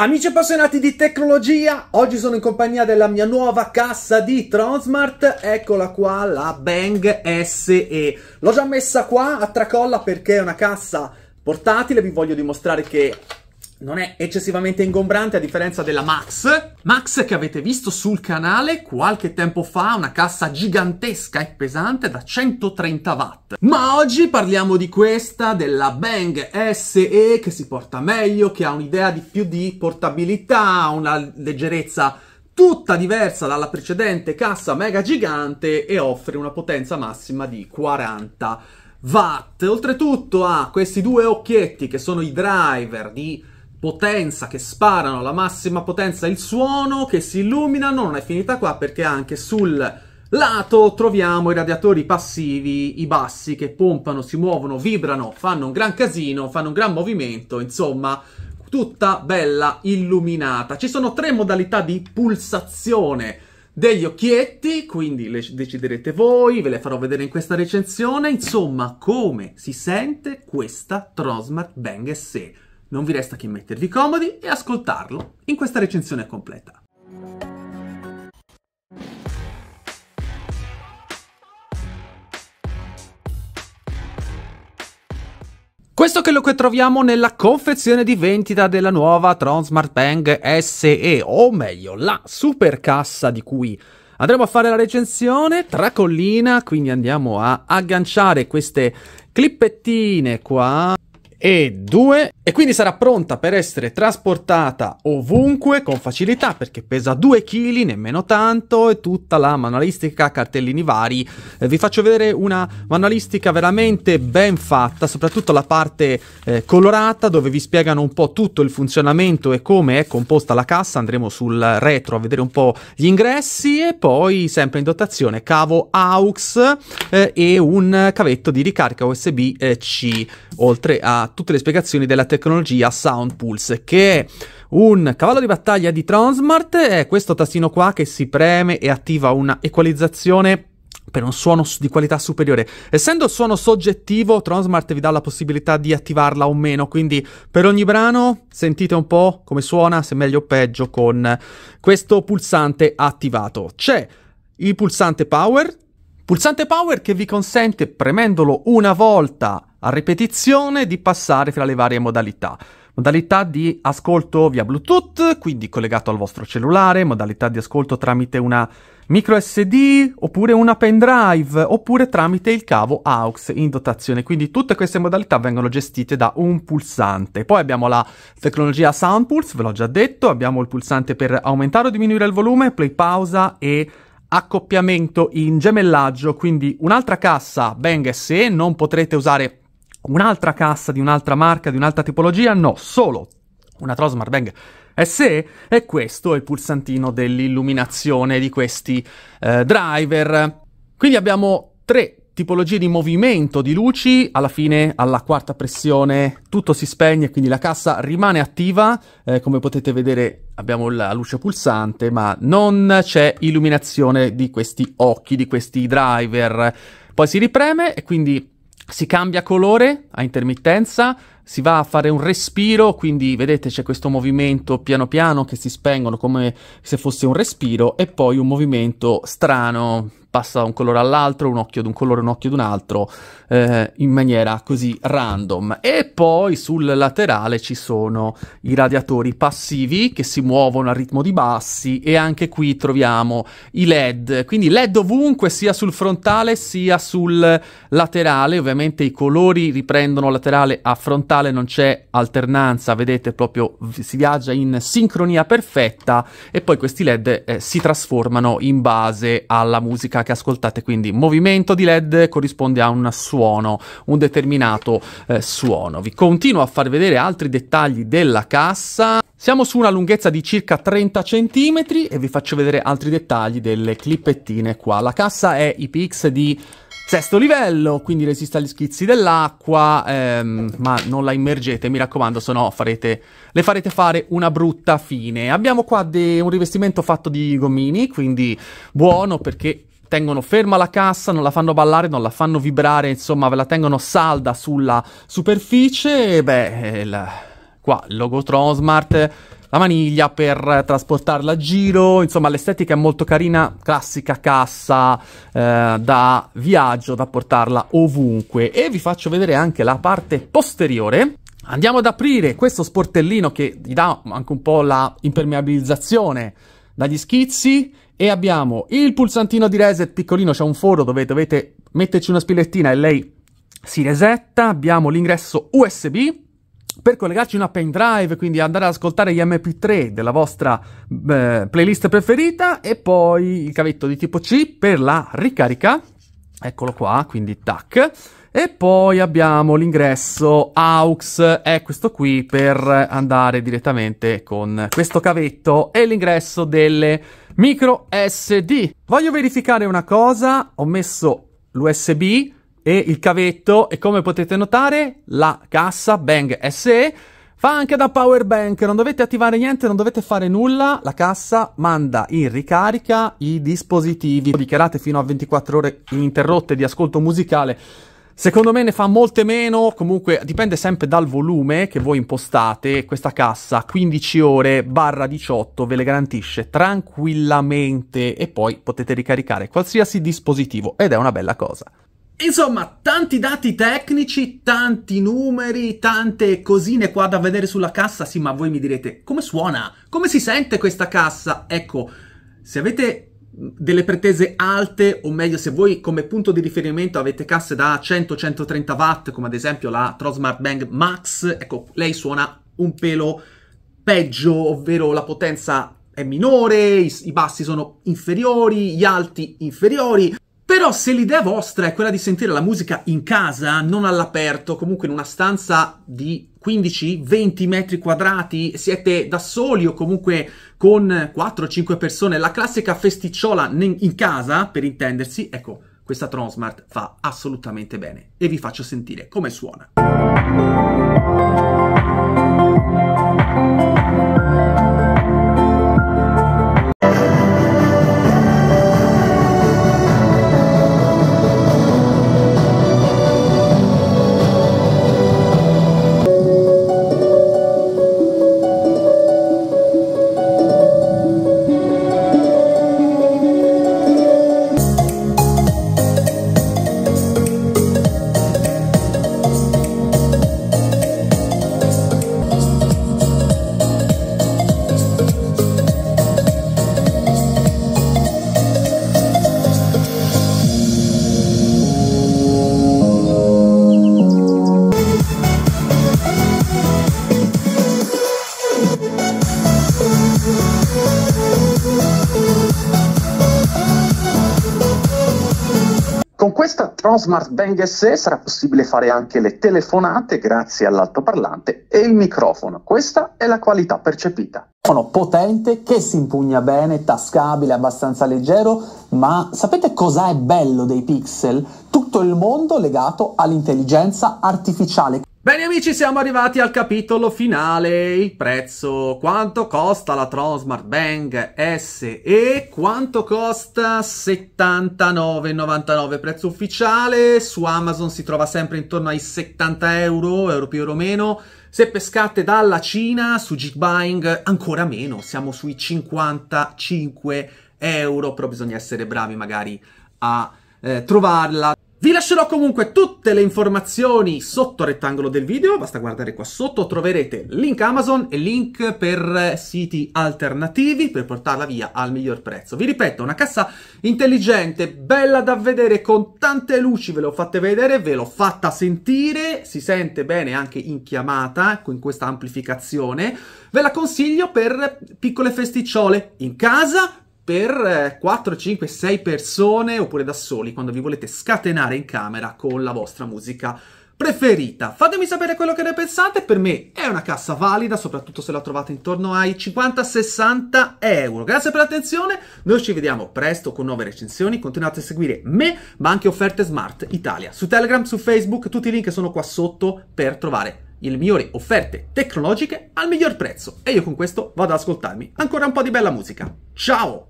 Amici appassionati di tecnologia, oggi sono in compagnia della mia nuova cassa di Transmart, eccola qua, la Bang SE. L'ho già messa qua a tracolla perché è una cassa portatile, vi voglio dimostrare che non è eccessivamente ingombrante a differenza della Max. Max che avete visto sul canale qualche tempo fa, una cassa gigantesca e pesante da 130 watt. Ma oggi parliamo di questa, della Bang SE che si porta meglio, che ha un'idea di più di portabilità, una leggerezza tutta diversa dalla precedente cassa mega gigante e offre una potenza massima di 40 watt. Oltretutto ha questi due occhietti che sono i driver di potenza che sparano alla massima potenza il suono che si illuminano non è finita qua perché anche sul lato troviamo i radiatori passivi i bassi che pompano si muovono vibrano fanno un gran casino fanno un gran movimento insomma tutta bella illuminata ci sono tre modalità di pulsazione degli occhietti, quindi le deciderete voi, ve le farò vedere in questa recensione, insomma come si sente questa Trosmart Bang SE. Non vi resta che mettervi comodi e ascoltarlo in questa recensione completa. Questo è quello che troviamo nella confezione di vendita della nuova Tron Smart Bang SE, o meglio, la super cassa di cui andremo a fare la recensione tracollina, quindi andiamo a agganciare queste clippettine qua e 2 e quindi sarà pronta per essere trasportata ovunque con facilità perché pesa 2 kg, nemmeno tanto e tutta la manualistica, cartellini vari. Eh, vi faccio vedere una manualistica veramente ben fatta, soprattutto la parte eh, colorata dove vi spiegano un po' tutto il funzionamento e come è composta la cassa, andremo sul retro a vedere un po' gli ingressi e poi sempre in dotazione cavo AUX eh, e un cavetto di ricarica USB eh, C oltre a tutte le spiegazioni della tecnologia Sound Pulse, che è un cavallo di battaglia di Transmart, è questo tastino qua che si preme e attiva una equalizzazione per un suono di qualità superiore. Essendo suono soggettivo, Transmart vi dà la possibilità di attivarla o meno, quindi per ogni brano sentite un po' come suona, se meglio o peggio con questo pulsante attivato. C'è il pulsante power, pulsante power che vi consente premendolo una volta a ripetizione di passare fra le varie modalità. Modalità di ascolto via Bluetooth, quindi collegato al vostro cellulare, modalità di ascolto tramite una micro SD oppure una pendrive oppure tramite il cavo AUX in dotazione. Quindi tutte queste modalità vengono gestite da un pulsante. Poi abbiamo la tecnologia SoundPulse, ve l'ho già detto, abbiamo il pulsante per aumentare o diminuire il volume, play pausa e accoppiamento in gemellaggio, quindi un'altra cassa Bang SE, non potrete usare un'altra cassa di un'altra marca, di un'altra tipologia, no, solo una Trosmar Bang SE e questo è il pulsantino dell'illuminazione di questi eh, driver. Quindi abbiamo tre tipologie di movimento di luci, alla fine alla quarta pressione tutto si spegne, quindi la cassa rimane attiva, eh, come potete vedere abbiamo la luce pulsante, ma non c'è illuminazione di questi occhi, di questi driver. Poi si ripreme e quindi si cambia colore a intermittenza, si va a fare un respiro, quindi vedete c'è questo movimento piano piano che si spengono come se fosse un respiro e poi un movimento strano, passa da un colore all'altro, un occhio di un colore, un occhio di un altro, eh, in maniera così random. E poi sul laterale ci sono i radiatori passivi che si muovono a ritmo di bassi e anche qui troviamo i LED, quindi LED ovunque, sia sul frontale sia sul laterale, ovviamente i colori riprendono laterale a frontale totale, non c'è alternanza, vedete proprio si viaggia in sincronia perfetta e poi questi LED eh, si trasformano in base alla musica che ascoltate, quindi movimento di LED corrisponde a un suono, un determinato eh, suono. Vi continuo a far vedere altri dettagli della cassa. Siamo su una lunghezza di circa 30 cm e vi faccio vedere altri dettagli delle clippettine qua. La cassa è IPX di Sesto livello, quindi resiste agli schizzi dell'acqua, ehm, ma non la immergete, mi raccomando, se no farete, le farete fare una brutta fine. Abbiamo qua de- un rivestimento fatto di gomini, quindi buono perché tengono ferma la cassa, non la fanno ballare, non la fanno vibrare, insomma ve la tengono salda sulla superficie, e beh... Eh, la Qua, logo Tronsmart, la maniglia per trasportarla a giro, insomma l'estetica è molto carina, classica cassa eh, da viaggio, da portarla ovunque. E vi faccio vedere anche la parte posteriore. Andiamo ad aprire questo sportellino che gli dà anche un po' la impermeabilizzazione dagli schizzi e abbiamo il pulsantino di reset piccolino, c'è un foro dove dovete metterci una spillettina e lei si resetta, abbiamo l'ingresso USB per collegarci una pendrive, quindi andare ad ascoltare gli MP3 della vostra eh, playlist preferita e poi il cavetto di tipo C per la ricarica. Eccolo qua, quindi tac. E poi abbiamo l'ingresso AUX, è questo qui per andare direttamente con questo cavetto e l'ingresso delle micro SD. Voglio verificare una cosa, ho messo l'USB, e il cavetto e come potete notare la cassa Bang SE fa anche da power bank, non dovete attivare niente, non dovete fare nulla, la cassa manda in ricarica i dispositivi. Dichiarate fino a 24 ore ininterrotte di ascolto musicale. Secondo me ne fa molte meno, comunque dipende sempre dal volume che voi impostate, questa cassa 15 ore barra 18 ve le garantisce tranquillamente e poi potete ricaricare qualsiasi dispositivo ed è una bella cosa. Insomma, tanti dati tecnici, tanti numeri, tante cosine qua da vedere sulla cassa. Sì, ma voi mi direte, come suona? Come si sente questa cassa? Ecco, se avete delle pretese alte, o meglio, se voi come punto di riferimento avete casse da 100-130 watt, come ad esempio la Trosmart Bang Max, ecco, lei suona un pelo peggio, ovvero la potenza è minore, i, bassi sono inferiori, gli alti inferiori. Però se l'idea vostra è quella di sentire la musica in casa, non all'aperto, comunque in una stanza di 15-20 metri quadrati, siete da soli o comunque con 4-5 persone, la classica festicciola in casa, per intendersi, ecco, questa Tronsmart fa assolutamente bene e vi faccio sentire come suona. questa Transmart Bang SE sarà possibile fare anche le telefonate grazie all'altoparlante e il microfono. Questa è la qualità percepita. Sono potente, che si impugna bene, tascabile, abbastanza leggero, ma sapete cos'è bello dei pixel? Tutto il mondo legato all'intelligenza artificiale. Bene amici, siamo arrivati al capitolo finale, il prezzo, quanto costa la Tron Smart Bank SE, quanto costa 79,99 prezzo ufficiale, su Amazon si trova sempre intorno ai 70 euro, euro più o meno, se pescate dalla Cina su Gigbuying ancora meno, siamo sui 55 euro, però bisogna essere bravi magari a eh, trovarla. Vi lascerò comunque tutte le informazioni sotto rettangolo del video, basta guardare qua sotto, troverete link Amazon e link per eh, siti alternativi per portarla via al miglior prezzo. Vi ripeto, una cassa intelligente, bella da vedere, con tante luci, ve l'ho fatta vedere, ve l'ho fatta sentire, si sente bene anche in chiamata, con ecco, questa amplificazione. Ve la consiglio per piccole festicciole in casa, per 4, 5, 6 persone oppure da soli quando vi volete scatenare in camera con la vostra musica preferita. Fatemi sapere quello che ne pensate, per me è una cassa valida, soprattutto se la trovate intorno ai 50-60 euro. Grazie per l'attenzione, noi ci vediamo presto con nuove recensioni, continuate a seguire me, ma anche offerte Smart Italia. Su Telegram, su Facebook, tutti i link sono qua sotto per trovare le migliori offerte tecnologiche al miglior prezzo. E io con questo vado ad ascoltarmi ancora un po' di bella musica. Ciao!